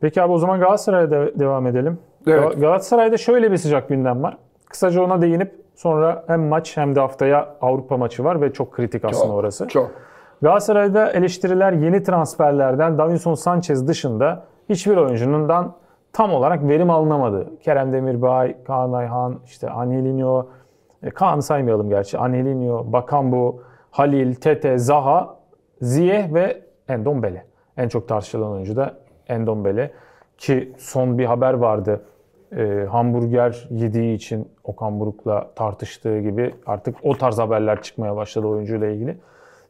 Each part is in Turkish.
Peki abi o zaman Galatasaray'a de- devam edelim. Evet. Galatasaray'da şöyle bir sıcak gündem var. Kısaca ona değinip sonra hem maç hem de haftaya Avrupa maçı var ve çok kritik aslında çok, orası. Çok. Galatasaray'da eleştiriler yeni transferlerden Davinson Sanchez dışında hiçbir oyuncunundan tam olarak verim alınamadı. Kerem Demirbay, Kaan Ayhan, işte Angelinho, e, Kaan'ı saymayalım gerçi. Angelinho, Bakambu, Halil, Tete, Zaha, Ziyeh ve Endombele. En çok tartışılan oyuncu da Endombele. Ki son bir haber vardı. E, hamburger yediği için Okan Buruk'la tartıştığı gibi artık o tarz haberler çıkmaya başladı oyuncuyla ilgili.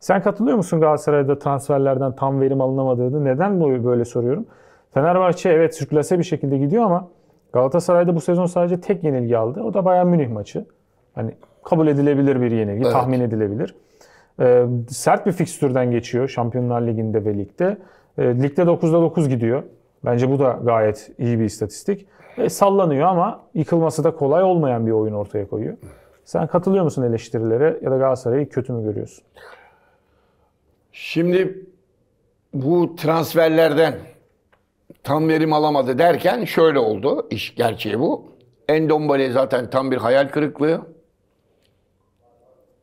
Sen katılıyor musun Galatasaray'da transferlerden tam verim alınamadığını? Neden böyle soruyorum? Fenerbahçe evet sürklase bir şekilde gidiyor ama Galatasaray'da bu sezon sadece tek yenilgi aldı. O da Bayern Münih maçı. Hani kabul edilebilir bir yenilgi, evet. tahmin edilebilir. Ee, sert bir fikstürden geçiyor Şampiyonlar Ligi'nde ve ligde. E, ligde 9'da 9 gidiyor. Bence bu da gayet iyi bir istatistik. E, sallanıyor ama yıkılması da kolay olmayan bir oyun ortaya koyuyor. Sen katılıyor musun eleştirilere ya da Galatasaray'ı kötü mü görüyorsun? Şimdi bu transferlerden tam verim alamadı derken şöyle oldu. iş gerçeği bu. Endombele zaten tam bir hayal kırıklığı.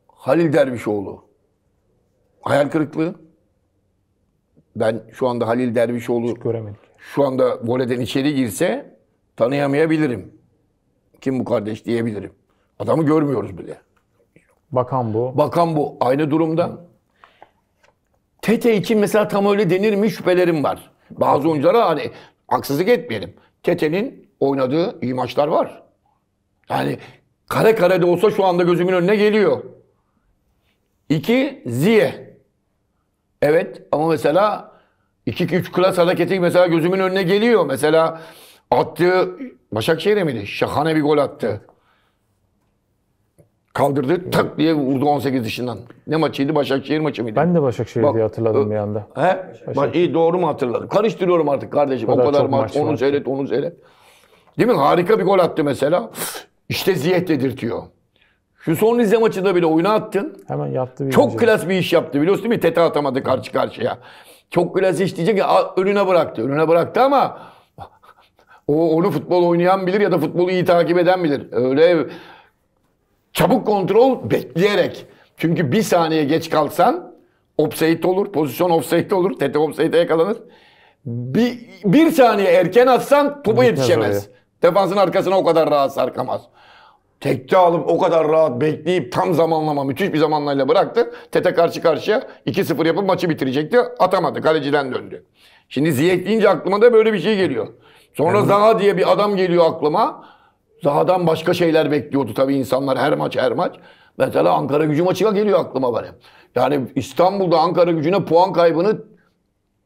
Halil Dervişoğlu hayal kırıklığı ben şu anda Halil Dervişoğlu Hiç şu anda voleden içeri girse tanıyamayabilirim. Kim bu kardeş diyebilirim. Adamı görmüyoruz bile. Bakan bu. Bakan bu. Aynı durumda. Tete için mesela tam öyle denir mi şüphelerim var. Bazı oyunculara hani haksızlık etmeyelim. Tete'nin oynadığı iyi maçlar var. Yani kare kare de olsa şu anda gözümün önüne geliyor. İki, Ziye. Evet ama mesela 2-3 klas hareketi mesela gözümün önüne geliyor. Mesela attığı Başakşehir'e miydi? Şahane bir gol attı. Kaldırdı tak diye vurdu 18 dışından. Ne maçıydı? Başakşehir maçı mıydı? Ben de Başakşehir Bak, diye hatırladım bir anda. He? Bak, iyi doğru mu hatırladım? Karıştırıyorum artık kardeşim. O kadar, o kadar maç, maç, onu seyret, onu seyret. Değil mi? Harika bir gol attı mesela. İşte ziyet dedirtiyor. Şu son Rize maçında bile oyunu attın. Hemen yaptı bir Çok klas bir iş yaptı biliyorsun değil mi? Tete atamadı karşı karşıya. Çok klas iş diyecek ya önüne bıraktı. Önüne bıraktı ama o onu futbol oynayan bilir ya da futbolu iyi takip eden bilir. Öyle çabuk kontrol bekleyerek. Çünkü bir saniye geç kalsan offside olur, pozisyon offside olur, tete offside'e yakalanır. Bir, bir saniye erken atsan topa yetişemez. Defansın arkasına o kadar rahat sarkamaz. Tekte alıp o kadar rahat bekleyip tam zamanlama müthiş bir zamanlayla bıraktı. Tete karşı karşıya 2-0 yapıp maçı bitirecekti. Atamadı. Kaleciden döndü. Şimdi Ziyech deyince aklıma da böyle bir şey geliyor. Sonra evet. Zaha diye bir adam geliyor aklıma. Zaha'dan başka şeyler bekliyordu tabii insanlar her maç her maç. Mesela Ankara gücü maçı geliyor aklıma benim. Yani İstanbul'da Ankara gücüne puan kaybını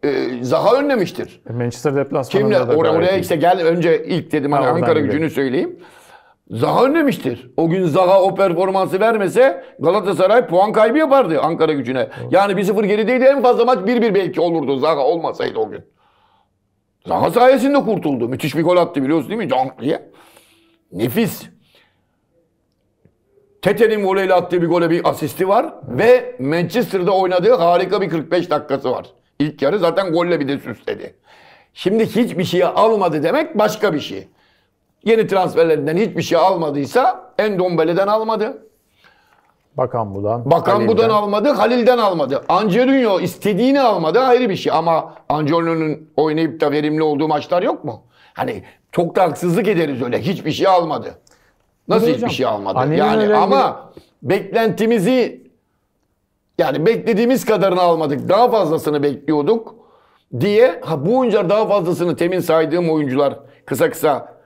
e, Zaha önlemiştir. E, Manchester deplasmanında Kimle? Oraya, oraya işte gel önce ilk dedim hani ha, hani Ankara gücüne. gücünü söyleyeyim. Zaha önlemiştir. O gün Zaha o performansı vermese Galatasaray puan kaybı yapardı Ankara gücüne. Evet. Yani 1-0 gerideydi en fazla maç 1-1 belki olurdu Zaha olmasaydı o gün. Zaha sayesinde kurtuldu. Müthiş bir gol attı biliyorsun değil mi? Cank diye. Nefis. Tete'nin voleyle attığı bir gole bir asisti var. Ve Manchester'da oynadığı harika bir 45 dakikası var. İlk yarı zaten golle bir de süsledi. Şimdi hiçbir şeye almadı demek başka bir şey. Yeni transferlerinden hiçbir şey almadıysa Endombele'den almadı. Bakan Budan. Bakan Halil'den. Budan almadı, Halil'den almadı. Angelino istediğini almadı ayrı bir şey. Ama Angelino'nun oynayıp da verimli olduğu maçlar yok mu? Hani çok da haksızlık ederiz öyle. Hiçbir şey almadı. Nasıl hiçbir şey almadı? Hani yani öyle ama beklentimizi yani beklediğimiz kadarını almadık. Daha fazlasını bekliyorduk diye ha, bu oyuncular daha fazlasını temin saydığım oyuncular kısa kısa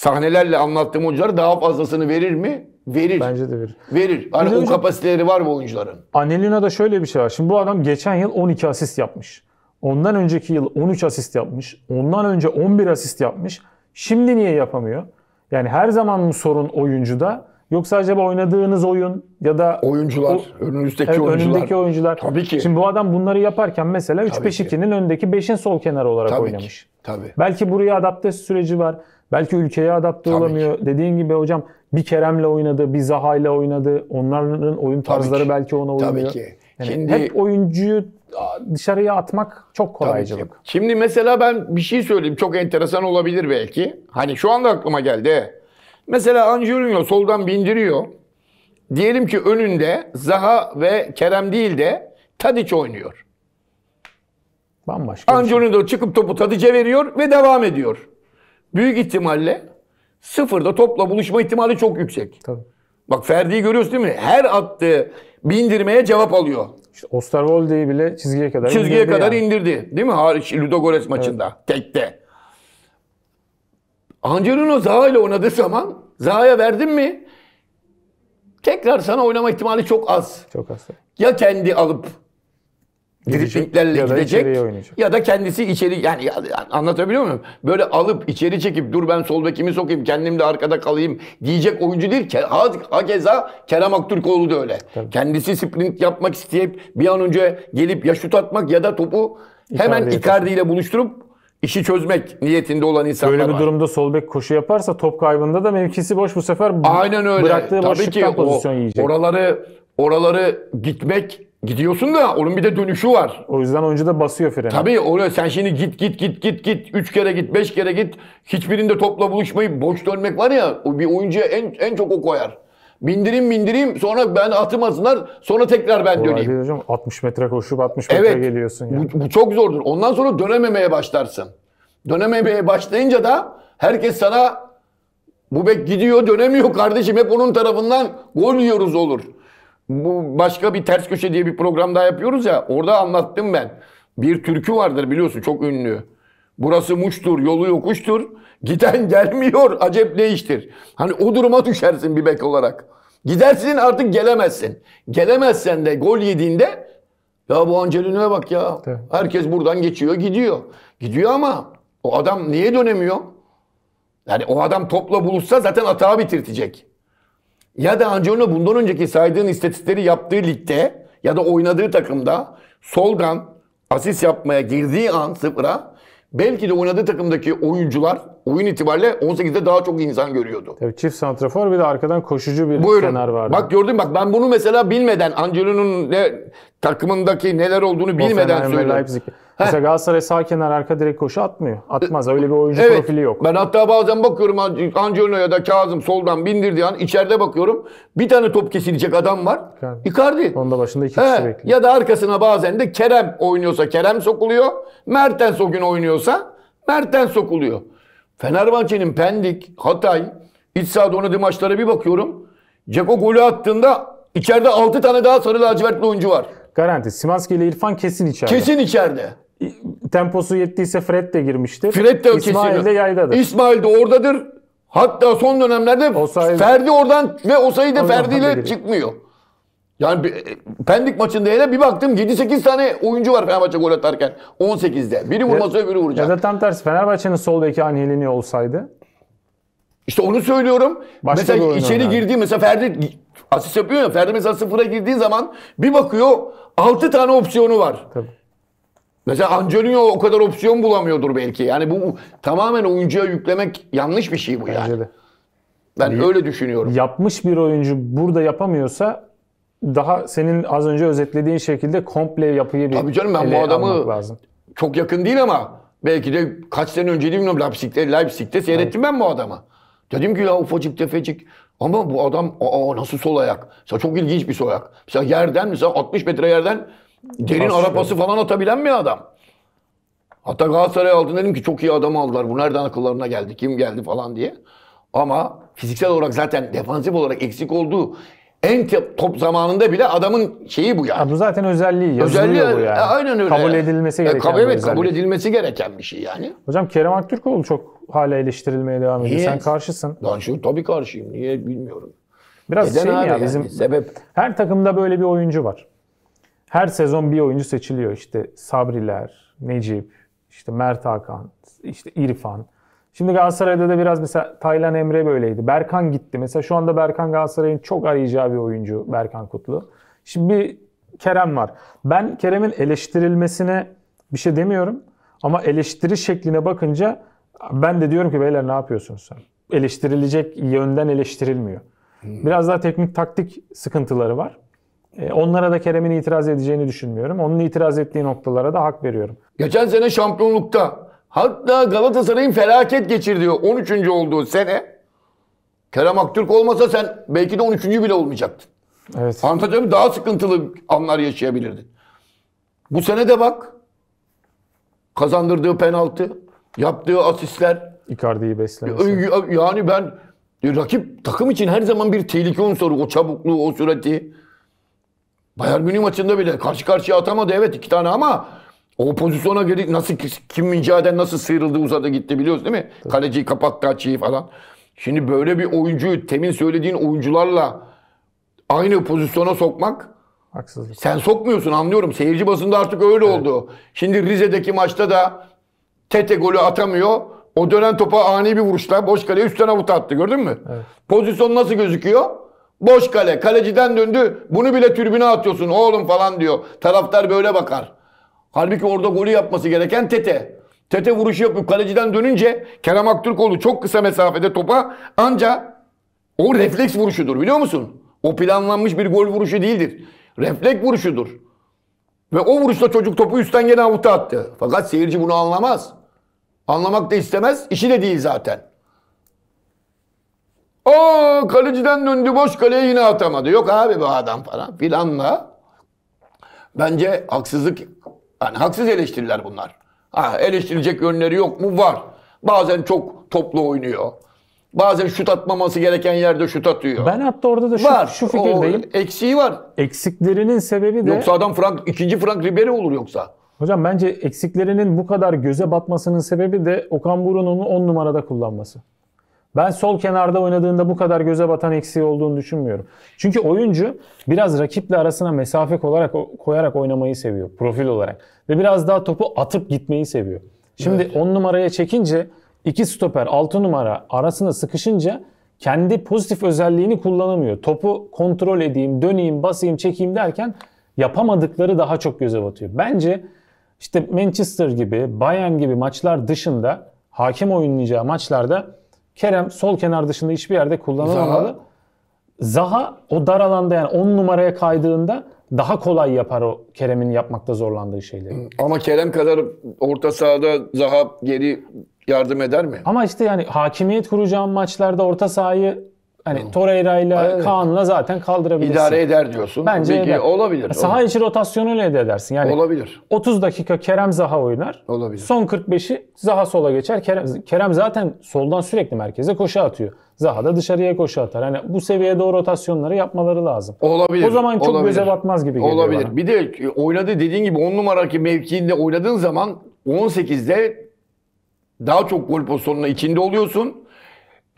sahnelerle anlattığım oyuncular daha fazlasını verir mi? Verir. Bence de verir. Verir. Hani o kapasiteleri var mı oyuncuların. Aneliona'da şöyle bir şey var. Şimdi bu adam geçen yıl 12 asist yapmış. Ondan önceki yıl 13 asist yapmış. Ondan önce 11 asist yapmış. Şimdi niye yapamıyor? Yani her zaman mı sorun oyuncuda? Yoksa acaba oynadığınız oyun ya da oyuncular, o, önümüzdeki evet, oyuncular. Önündeki oyuncular. Tabii ki. Şimdi bu adam bunları yaparken mesela 3-5-2'nin öndeki 5'in sol kenarı olarak Tabii oynamış. Ki. Tabii. Belki buraya adapte süreci var. Belki ülkeye adapte Tabii olamıyor. Ki. Dediğin gibi hocam bir Kerem'le oynadı, bir Zaha'yla oynadı. Onların oyun tarzları belki ona uymuyor. Tabii ki. Yani Şimdi hep oyuncuyu dışarıya atmak çok kolaycılık. Şimdi mesela ben bir şey söyleyeyim. Çok enteresan olabilir belki. Hani şu anda aklıma geldi. Mesela Angelino soldan bindiriyor. Diyelim ki önünde Zaha ve Kerem değil de Tadic oynuyor. Bambaşka. Şey. Angelino şey. çıkıp topu Tadic'e veriyor ve devam ediyor. Büyük ihtimalle sıfırda topla buluşma ihtimali çok yüksek. Tabii. Bak Ferdi'yi görüyorsun değil mi? Her attığı bindirmeye cevap alıyor. İşte Osterwolde'yi bile çizgiye kadar çizgiye indirdi kadar yani. indirdi. Değil mi? Hariç Ludogorets maçında. Evet. Tekte. Angelino Zaha ile oynadığı zaman Zaha'ya verdin mi tekrar sana oynama ihtimali çok az. Çok az. Ya kendi alıp driplinglerle ya gidecek ya da kendisi içeri yani anlatabiliyor muyum? Böyle alıp içeri çekip dur ben sol bekimi sokayım kendim de arkada kalayım diyecek oyuncu değil. keza Kerem Aktürkoğlu da öyle. Tabii. Kendisi sprint yapmak isteyip bir an önce gelip ya şut atmak ya da topu hemen Icardi ile buluşturup işi çözmek niyetinde olan insanlar Böyle bir var. durumda sol bek koşu yaparsa top kaybında da mevkisi boş bu sefer Aynen öyle. bıraktığı Tabii ki pozisyon o, yiyecek. Oraları oraları gitmek gidiyorsun da onun bir de dönüşü var. O yüzden oyuncu da basıyor freni. Tabii oluyor. Sen şimdi git git git git git üç kere git beş kere git hiçbirinde topla buluşmayı boş dönmek var ya bir oyuncuya en en çok o koyar. Bindireyim bindireyim sonra ben atım atsınlar sonra tekrar ben döneyim. Hocam 60 metre koşup 60 metre evet, geliyorsun. Yani. Bu, bu çok zordur. Ondan sonra dönememeye başlarsın. Dönememeye başlayınca da herkes sana bu bek gidiyor dönemiyor kardeşim hep onun tarafından gol yiyoruz olur. Bu başka bir ters köşe diye bir program daha yapıyoruz ya orada anlattım ben. Bir türkü vardır biliyorsun çok ünlü. Burası Muçtur, yolu yokuştur. Giden gelmiyor, acep ne iştir? Hani o duruma düşersin bir bek olarak. Gidersin artık gelemezsin. Gelemezsen de gol yediğinde ya bu Angelino'ya bak ya. Herkes buradan geçiyor, gidiyor. Gidiyor ama o adam niye dönemiyor? Yani o adam topla buluşsa zaten atağı bitirtecek. Ya da Angelino bundan önceki saydığın istatistikleri yaptığı ligde ya da oynadığı takımda soldan asist yapmaya girdiği an sıfıra Belki de oynadığı takımdaki oyuncular oyun itibariyle 18'de daha çok insan görüyordu. Tabii çift santrafor bir de arkadan koşucu bir Buyurun. kenar vardı. Bak gördün bak ben bunu mesela bilmeden Angelino'nun ne takımındaki neler olduğunu bilmeden söylüyorum. Mesela Galatasaray sağ kenar arka direk koşu atmıyor. Atmaz. Öyle bir oyuncu evet. profili yok. Ben hatta bazen bakıyorum Angelino ya da Kazım soldan bindirdiği an içeride bakıyorum. Bir tane top kesilecek adam var. Yani, Icardi. Onda başında iki kişi bekliyor. Ya da arkasına bazen de Kerem oynuyorsa Kerem sokuluyor. Mertens o gün oynuyorsa Mertens sokuluyor. Fenerbahçe'nin Pendik, Hatay, iç sahada oynadığı maçlara bir bakıyorum. Ceko golü attığında içeride 6 tane daha sarı lacivertli oyuncu var. Garanti. Simanski ile İrfan kesin içeride. Kesin içeride temposu yettiyse Fred de girmiştir. Fred de İsmail de yaydadır. İsmail de oradadır. Hatta son dönemlerde Osayi... Ferdi oradan ve o de Ferdi ile çıkmıyor. Yani e, Pendik maçında hele bir baktım 7-8 tane oyuncu var Fenerbahçe gol atarken 18'de. Biri vurması ya, öbürü vuracak. Ya da tam tersi Fenerbahçe'nin soldaki beki olsaydı. İşte onu söylüyorum. Başka mesela içeri yani. girdiği mesela Ferdi asist yapıyor ya Ferdi mesela sıfıra girdiği zaman bir bakıyor 6 tane opsiyonu var. Tabii. Mesela Angelino o kadar opsiyon bulamıyordur belki. Yani bu tamamen oyuncuya yüklemek yanlış bir şey bu yani. Bence de. Ben yani öyle düşünüyorum. Yapmış bir oyuncu burada yapamıyorsa daha senin az önce özetlediğin şekilde komple yapıyı bir Tabii canım ben bu adamı lazım. çok yakın değil ama belki de kaç sene önce değil bilmiyorum Leipzig'te, Leipzig'te seyrettim evet. ben bu adamı. Dedim ki ya ufacık tefecik ama bu adam aa nasıl sol ayak? Mesela çok ilginç bir sol ayak. Mesela yerden mesela 60 metre yerden Derin Pas arapası falan atabilen bir adam. Hatta Galatasaray aldın dedim ki çok iyi adam aldılar. Bu nereden akıllarına geldi, kim geldi falan diye. Ama fiziksel olarak zaten defansif olarak eksik olduğu en top zamanında bile adamın şeyi bu yani. Ya bu zaten özelliği yazılıyor özelliği, bu yani. E, aynen öyle. Kabul edilmesi e, gereken e, kabul, evet, kabul edilmesi gereken bir şey yani. Hocam Kerem Aktürkoğlu çok hala eleştirilmeye devam ediyor. Niye? Sen karşısın. Ben şu tabii karşıyım. Niye bilmiyorum. Biraz Neden şey abi ya yani, sebep. Her takımda böyle bir oyuncu var her sezon bir oyuncu seçiliyor. İşte Sabriler, Necip, işte Mert Hakan, işte İrfan. Şimdi Galatasaray'da da biraz mesela Taylan Emre böyleydi. Berkan gitti. Mesela şu anda Berkan Galatasaray'ın çok arayacağı bir oyuncu Berkan Kutlu. Şimdi bir Kerem var. Ben Kerem'in eleştirilmesine bir şey demiyorum. Ama eleştiri şekline bakınca ben de diyorum ki beyler ne yapıyorsunuz sen? Eleştirilecek yönden eleştirilmiyor. Biraz daha teknik taktik sıkıntıları var. E, onlara da Kerem'in itiraz edeceğini düşünmüyorum. Onun itiraz ettiği noktalara da hak veriyorum. Geçen sene şampiyonlukta hatta Galatasaray'ın felaket geçirdiği 13. olduğu sene Kerem Aktürk olmasa sen belki de 13. bile olmayacaktın. Evet. Anlatacağım daha sıkıntılı anlar yaşayabilirdin. Bu sene de bak kazandırdığı penaltı, yaptığı asistler. Icardi'yi beslemesi. Yani ben e, rakip takım için her zaman bir tehlike unsuru. O çabukluğu, o sürati. Bayern Münih maçında bile karşı karşıya atamadı evet iki tane ama o pozisyona girdik Nasıl kim mücadele nasıl sıyrıldı uzadı gitti biliyoruz değil mi? Tabii. Kaleciyi kapattı açıyı falan. Şimdi böyle bir oyuncuyu temin söylediğin oyuncularla aynı pozisyona sokmak haksızlık. Sen sokmuyorsun anlıyorum. Seyirci basında artık öyle evet. oldu. Şimdi Rize'deki maçta da Tete golü atamıyor. O dönen topa ani bir vuruşla boş kaleye üstten tane attı gördün mü? Evet. Pozisyon nasıl gözüküyor? Boş kale. Kaleciden döndü. Bunu bile türbüne atıyorsun oğlum falan diyor. Taraftar böyle bakar. Halbuki orada golü yapması gereken Tete. Tete vuruşu yapıp kaleciden dönünce Kerem Aktürkoğlu çok kısa mesafede topa anca o refleks vuruşudur biliyor musun? O planlanmış bir gol vuruşu değildir. Refleks vuruşudur. Ve o vuruşla çocuk topu üstten gene avuta attı. Fakat seyirci bunu anlamaz. Anlamak da istemez. İşi de değil zaten. O kaleciden döndü boş kaleye yine atamadı. Yok abi bu adam falan filanla. Bence haksızlık, yani haksız eleştiriler bunlar. Ha, eleştirilecek yönleri yok mu? Var. Bazen çok toplu oynuyor. Bazen şut atmaması gereken yerde şut atıyor. Ben hatta orada da şu, var. şu fikirdeyim. O, eksiği var. Eksiklerinin sebebi de... Yoksa adam Frank, ikinci Frank Ribery olur yoksa. Hocam bence eksiklerinin bu kadar göze batmasının sebebi de Okan Burun'un 10 numarada kullanması. Ben sol kenarda oynadığında bu kadar göze batan eksiği olduğunu düşünmüyorum. Çünkü oyuncu biraz rakiple arasına mesafe olarak koyarak oynamayı seviyor profil olarak ve biraz daha topu atıp gitmeyi seviyor. Şimdi 10 evet. On numaraya çekince iki stoper 6 numara arasına sıkışınca kendi pozitif özelliğini kullanamıyor. Topu kontrol edeyim, döneyim, basayım, çekeyim derken yapamadıkları daha çok göze batıyor. Bence işte Manchester gibi, Bayern gibi maçlar dışında hakem oynayacağı maçlarda Kerem sol kenar dışında hiçbir yerde kullanılmamalı. Zaha, Zaha o dar alanda yani 10 numaraya kaydığında daha kolay yapar o Kerem'in yapmakta zorlandığı şeyleri. Ama Kerem kadar orta sahada Zaha geri yardım eder mi? Ama işte yani hakimiyet kuracağım maçlarda orta sahayı Hani Torreira ile Kaan'la zaten kaldırabilirsin. İdare eder diyorsun. Bence Peki, eder. olabilir. Saha içi rotasyonuyla elde edersin. Yani olabilir. 30 dakika Kerem Zaha oynar. Olabilir. Son 45'i Zaha sola geçer. Kerem, Kerem zaten soldan sürekli merkeze koşu atıyor. Zaha da dışarıya koşu atar. Hani bu seviyede o rotasyonları yapmaları lazım. Olabilir. O zaman çok olabilir. göze batmaz gibi geliyor Olabilir. Bana. Bir de oynadı dediğin gibi 10 numaraki mevkiinde oynadığın zaman 18'de daha çok gol pozisyonuna içinde oluyorsun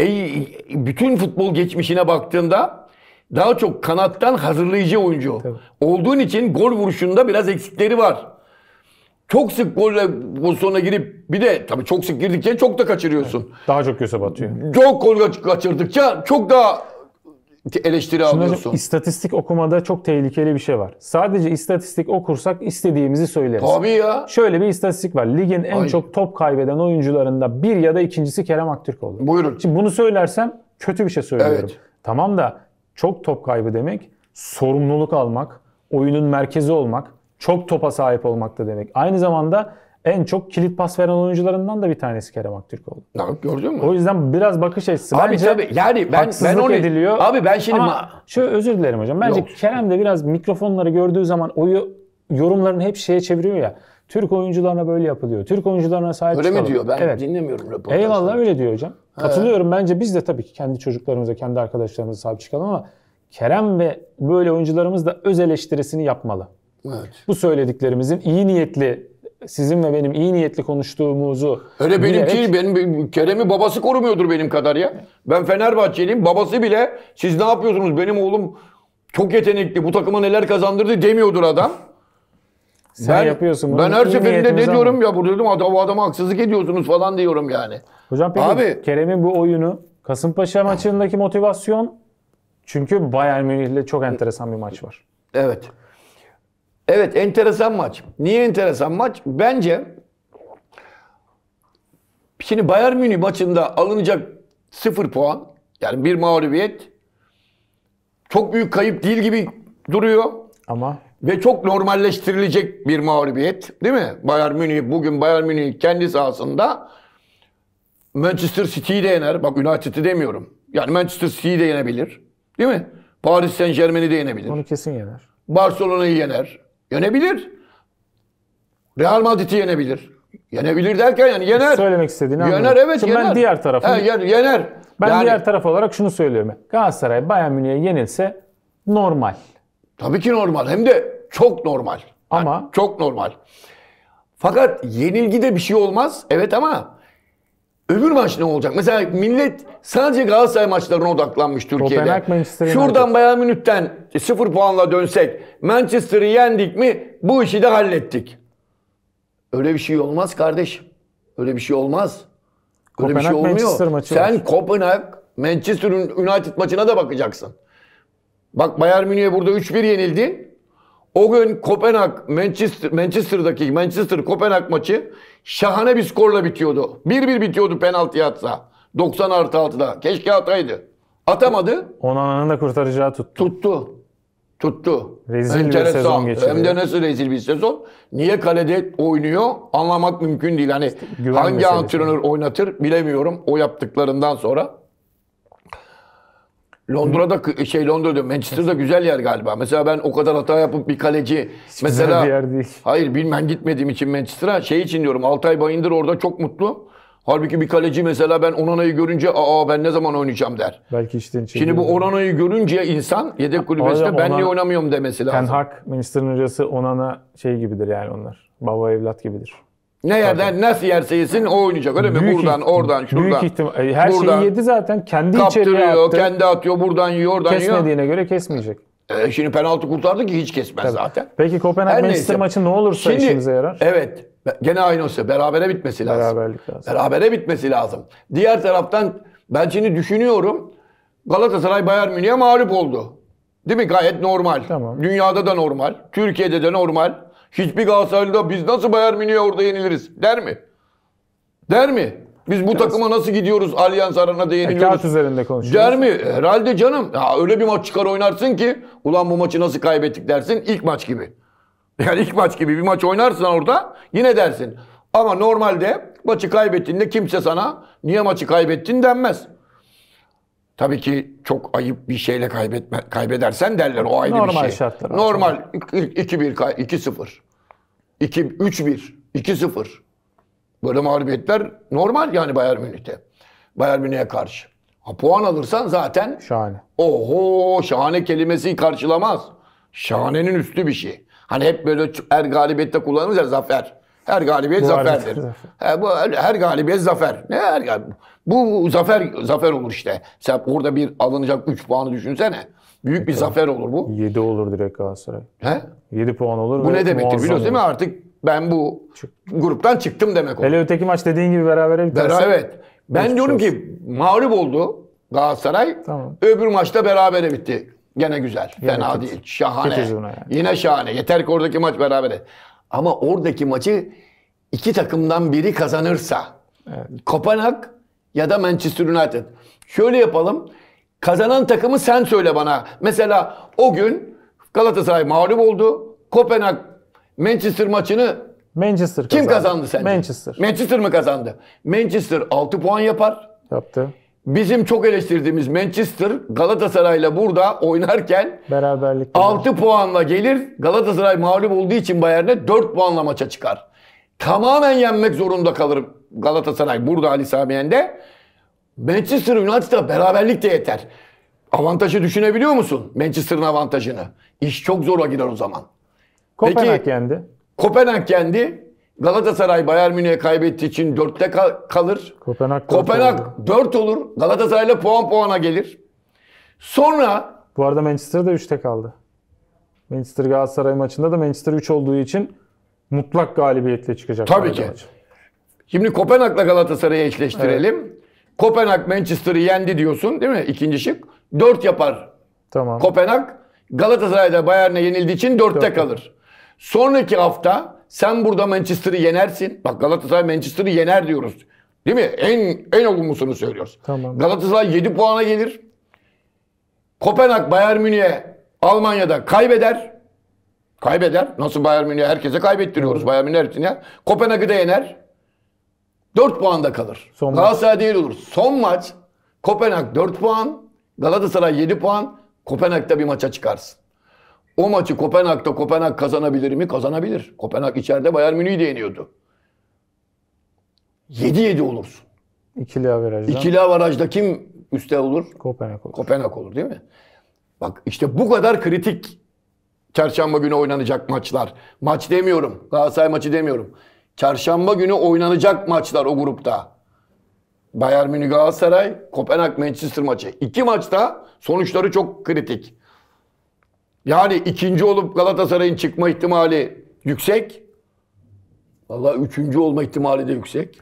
e, bütün futbol geçmişine baktığında daha çok kanattan hazırlayıcı oyuncu. Tabii. Olduğun için gol vuruşunda biraz eksikleri var. Çok sık golle pozisyona girip bir de tabii çok sık girdikçe çok da kaçırıyorsun. Evet, daha çok göze batıyor. Çok gol kaçırdıkça çok daha eleştiri Şimdi alıyorsun. Hocam, istatistik okumada çok tehlikeli bir şey var. Sadece istatistik okursak istediğimizi söyleriz. Tabii ya. Şöyle bir istatistik var. Ligin en Ay. çok top kaybeden oyuncularında bir ya da ikincisi Kerem Aktürk Aktürkoğlu. Buyurun. Şimdi bunu söylersem kötü bir şey söylüyorum. Evet. Tamam da çok top kaybı demek sorumluluk almak, oyunun merkezi olmak, çok topa sahip olmak da demek. Aynı zamanda en çok kilit pas veren oyuncularından da bir tanesi Kerem Aktürkoğlu. Ya, gördün mü? O yüzden biraz bakış açısı. Abi Bence tabii yani ben, ben onu, ediliyor. Abi ben şimdi... Ama şöyle özür dilerim hocam. Bence Yok. Kerem de biraz mikrofonları gördüğü zaman oyu yorumlarını hep şeye çeviriyor ya. Türk oyuncularına böyle yapılıyor. Türk oyuncularına sahip öyle çıkalım. Öyle mi diyor? Ben evet. dinlemiyorum röportajları. Eyvallah öyle diyor hocam. He. Katılıyorum. Bence biz de tabii ki kendi çocuklarımıza, kendi arkadaşlarımıza sahip çıkalım ama Kerem ve böyle oyuncularımız da öz eleştirisini yapmalı. Evet. Bu söylediklerimizin iyi niyetli sizin ve benim iyi niyetli konuştuğumuzu Öyle benimki, bilerek... benimki benim Kerem'i babası korumuyordur benim kadar ya. Ben Fenerbahçeliyim. Babası bile siz ne yapıyorsunuz? Benim oğlum çok yetenekli. Bu takıma neler kazandırdı demiyordur adam. Sen ben, yapıyorsun bunu. Ben her seferinde ne diyorum mı? ya burada, dedim adam, bu adama haksızlık ediyorsunuz falan diyorum yani. Hocam peki Abi, Kerem'in bu oyunu Kasımpaşa maçındaki motivasyon çünkü Bayern Münih'le çok enteresan bir maç var. Evet. Evet enteresan maç. Niye enteresan maç? Bence şimdi Bayern Münih maçında alınacak 0 puan yani bir mağlubiyet çok büyük kayıp değil gibi duruyor. Ama ve çok normalleştirilecek bir mağlubiyet değil mi? Bayern Münih bugün Bayern Münih kendi sahasında Manchester City'yi de yener. Bak United'ı demiyorum. Yani Manchester City'yi de yenebilir. Değil mi? Paris Saint Germain'i de yenebilir. Onu kesin yener. Barcelona'yı yener. Yenebilir. Real Madrid'i yenebilir. Yenebilir derken yani yener. Söylemek istediğini yener, evet Şimdi yener. ben diğer tarafım. He, yener. Ben yani, diğer taraf olarak şunu söylüyorum. Galatasaray Bayern Münih'e yenilse normal. Tabii ki normal. Hem de çok normal. Yani ama çok normal. Fakat yenilgide bir şey olmaz. Evet ama öbür maç ne olacak? Mesela millet sadece Galatasaray maçlarına odaklanmış Türkiye'de. Şuradan Bayern Münih'ten sıfır puanla dönsek Manchester'ı yendik mi bu işi de hallettik. Öyle bir şey olmaz kardeşim. Öyle bir şey olmaz. Öyle bir şey olmuyor. Maçı Sen var. Kopenhag Manchester United maçına da bakacaksın. Bak Bayern Münih'e burada 3-1 yenildi. O gün Kopenhag Manchester Manchester'daki Manchester Kopenhag maçı şahane bir skorla bitiyordu. 1-1 bitiyordu penaltı atsa. 90 artı 6'da. Keşke ataydı. Atamadı. Onana'nın da kurtaracağı tuttu. Tuttu tuttu. Rezil Enteresan. bir sezon geçiriyor. Hem de nasıl rezil bir sezon. Niye kalede oynuyor anlamak mümkün değil. Hani işte hangi meselesi. antrenör oynatır bilemiyorum o yaptıklarından sonra. Londra'da şey Londra'da Manchester'da güzel yer galiba. Mesela ben o kadar hata yapıp bir kaleci mesela. Güzel bir yer değil. Hayır bilmem gitmediğim için Manchester'a şey için diyorum Altay Bayındır orada çok mutlu. Halbuki bir kaleci mesela ben Onana'yı görünce aa ben ne zaman oynayacağım der. Belki işten içeri. Şimdi bu Onana'yı görünce insan yedek kulübesinde ben Onan, niye oynamıyorum demesi lazım. Ten Hag, Manchester'ın hocası Onana şey gibidir yani onlar. Baba evlat gibidir. Ne yerden zaten. nasıl yerse yesin o oynayacak öyle büyük mi? Buradan, ihtim- oradan, şuradan. Büyük ihtimal. Her buradan, yedi zaten. Kendi içeriye attı. kendi atıyor. Buradan yiyor, oradan Kesmediğine yiyor. Kesmediğine göre kesmeyecek. E, şimdi penaltı kurtardı ki hiç kesmez Tabii. zaten. Peki Kopenhag Manchester maçı ne olursa şimdi, işimize yarar? Evet. Gene aynı olsa şey. berabere bitmesi lazım. Beraberlik lazım. Berabere bitmesi lazım. Diğer taraftan ben şimdi düşünüyorum. Galatasaray Bayern Münih'e mağlup oldu. Değil mi? Gayet normal. Tamam. Dünyada da normal. Türkiye'de de normal. Hiçbir Galatasarayda biz nasıl Bayern Münih'e orada yeniliriz der mi? Der mi? Biz bu Biraz. takıma nasıl gidiyoruz Allianz Arena'da da e, yeniliyoruz. Kağıt üzerinde konuşuyoruz. Der mi? Herhalde canım. Ya öyle bir maç çıkar oynarsın ki ulan bu maçı nasıl kaybettik dersin ilk maç gibi. Yani ilk maç gibi bir maç oynarsın orada yine dersin. Ama normalde maçı kaybettiğinde kimse sana niye maçı kaybettin denmez. Tabii ki çok ayıp bir şeyle kaybetme, kaybedersen derler o ayrı Normal bir şey. Şartlar Normal şartlar. Normal 2-1, 2-0, 3-1, 2-0. Böyle mağlubiyetler normal yani Bayern Münih'te. Bayern Münih'e karşı. Ha, puan alırsan zaten şahane. Oho şahane kelimesi karşılamaz. Şahanenin üstü bir şey. Hani hep böyle her galibiyette kullanırız ya zafer. Her galibiyet zaferdir. He, bu her galibiyet zafer. Ne her galibiyet? Bu zafer zafer olur işte. Sen orada bir alınacak 3 puanı düşünsene. Büyük evet, bir zafer olur bu. 7 olur direkt Galatasaray. He? 7 puan olur. Bu ne demektir biliyorsun olur. değil mi? Artık ben bu gruptan çıktım demek olur. Hele öteki maç dediğin gibi berabere biterse. Beraber, evet. Ben diyorum ki mağlup oldu Galatasaray. Tamam. Öbür maçta berabere bitti. Gene güzel. Yine fena kötü. değil. Şahane. Yani. Yine şahane. Yeter ki oradaki maç berabere. Ama oradaki maçı iki takımdan biri kazanırsa evet. Kopenhag ya da Manchester United. Şöyle yapalım. Kazanan takımı sen söyle bana. Mesela o gün Galatasaray mağlup oldu. Kopenhag Manchester maçını Manchester kazandı. kim kazandı sence? Manchester. Manchester mı kazandı? Manchester 6 puan yapar. Yaptı. Bizim çok eleştirdiğimiz Manchester Galatasaray'la burada oynarken beraberlik 6 puanla gelir. Galatasaray mağlup olduğu için Bayern'e 4 puanla maça çıkar. Tamamen yenmek zorunda kalır Galatasaray burada Ali Sami Manchester United'a beraberlik de yeter. Avantajı düşünebiliyor musun? Manchester'ın avantajını. İş çok zora gider o zaman. Kopenhag Peki, yendi. Kopenhag yendi. Galatasaray Bayern Münih'e kaybettiği için 4'te kalır. Kopenhag, Kopenhag 4 olur. ile puan puana gelir. Sonra Bu arada Manchester de 3'te kaldı. Manchester Galatasaray maçında da Manchester 3 olduğu için mutlak galibiyetle çıkacak. Tabii ki. Maç. Şimdi Kopenhag'la Galatasaray'ı eşleştirelim. Evet. Kopenhag Manchester'ı yendi diyorsun değil mi? İkinci şık. 4 yapar. Tamam. Kopenhag Galatasaray'da Bayern'e yenildiği için 4'te kalır. Sonraki hafta sen burada Manchester'ı yenersin. Bak Galatasaray Manchester'ı yener diyoruz. Değil mi? En en olumlusunu söylüyoruz. Tamam. Galatasaray 7 puana gelir. Kopenhag Bayern Münih'e Almanya'da kaybeder. Kaybeder. Nasıl Bayern Münih'e herkese kaybettiriyoruz. Evet. Bayern Münih ya. Kopenhag'ı da yener. 4 da kalır. Son Galatasaray maç. değil olur. Son maç Kopenhag 4 puan, Galatasaray 7 puan. Kopenhag'da bir maça çıkarsın. O maçı Kopenhag'da Kopenhag kazanabilir mi? Kazanabilir. Kopenhag içeride Bayern Münih'i de yeniyordu. 7-7 olursun. İkili averajda. İkili averajda kim üste olur? Kopenhag olur. Kopenhag olur değil mi? Bak işte bu kadar kritik çarşamba günü oynanacak maçlar. Maç demiyorum. Galatasaray maçı demiyorum. Çarşamba günü oynanacak maçlar o grupta. Bayern Münih Galatasaray, Kopenhag Manchester maçı. İki maçta sonuçları çok kritik. Yani ikinci olup Galatasaray'ın çıkma ihtimali yüksek. Valla üçüncü olma ihtimali de yüksek.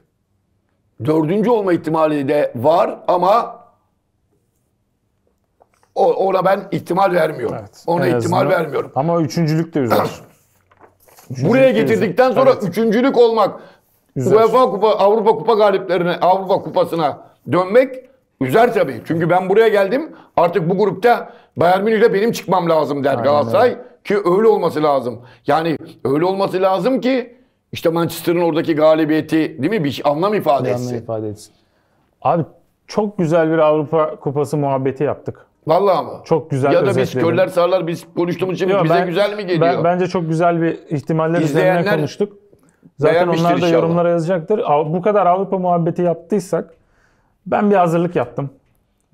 Dördüncü olma ihtimali de var ama ona ben ihtimal vermiyorum. Evet, ona ihtimal azından. vermiyorum. Ama üçüncülük de üzer. üçüncülük Buraya getirdikten üzer. sonra evet. üçüncülük olmak UEFA Kupa Avrupa Kupa galiplerine Avrupa Kupasına dönmek üzer tabii. Çünkü ben buraya geldim. Artık bu grupta Bayern Münih'le benim çıkmam lazım der Aynen. Galatasaray. Ki öyle olması lazım. Yani öyle olması lazım ki işte Manchester'ın oradaki galibiyeti değil mi bir şey, anlam ifade etsin. Anlam ifade etsin. Abi çok güzel bir Avrupa Kupası muhabbeti yaptık. Vallahi mı? Çok güzel Ya da biz körler sarlar biz konuştuğumuz için Yo, bize ben, güzel mi geliyor? Ben, bence çok güzel bir ihtimaller İzleyenler, üzerine konuştuk. Zaten onlar da yorumlara yazacaktır. Bu kadar Avrupa muhabbeti yaptıysak ben bir hazırlık yaptım.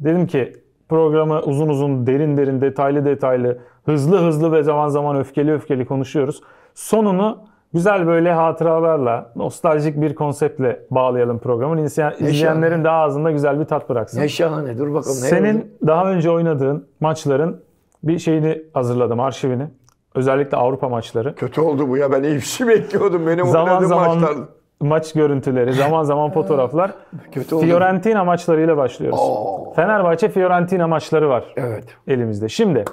Dedim ki programı uzun uzun, derin derin, detaylı detaylı, hızlı hızlı ve zaman zaman öfkeli öfkeli konuşuyoruz. Sonunu güzel böyle hatıralarla, nostaljik bir konseptle bağlayalım programı. İzleyen, izleyenlerin de ağzında güzel bir tat bıraksın. Ne şahane. Dur bakalım. Ne Senin oldu? daha önce oynadığın maçların bir şeyini hazırladım, arşivini. Özellikle Avrupa maçları. Kötü oldu bu ya. Ben iyi şey bekliyordum. Benim zaman zaman maçlar maç görüntüleri, zaman zaman fotoğraflar. Kötü Fiorentina maçlarıyla başlıyoruz. Oo. Fenerbahçe Fiorentina maçları var. Evet. Elimizde. Şimdi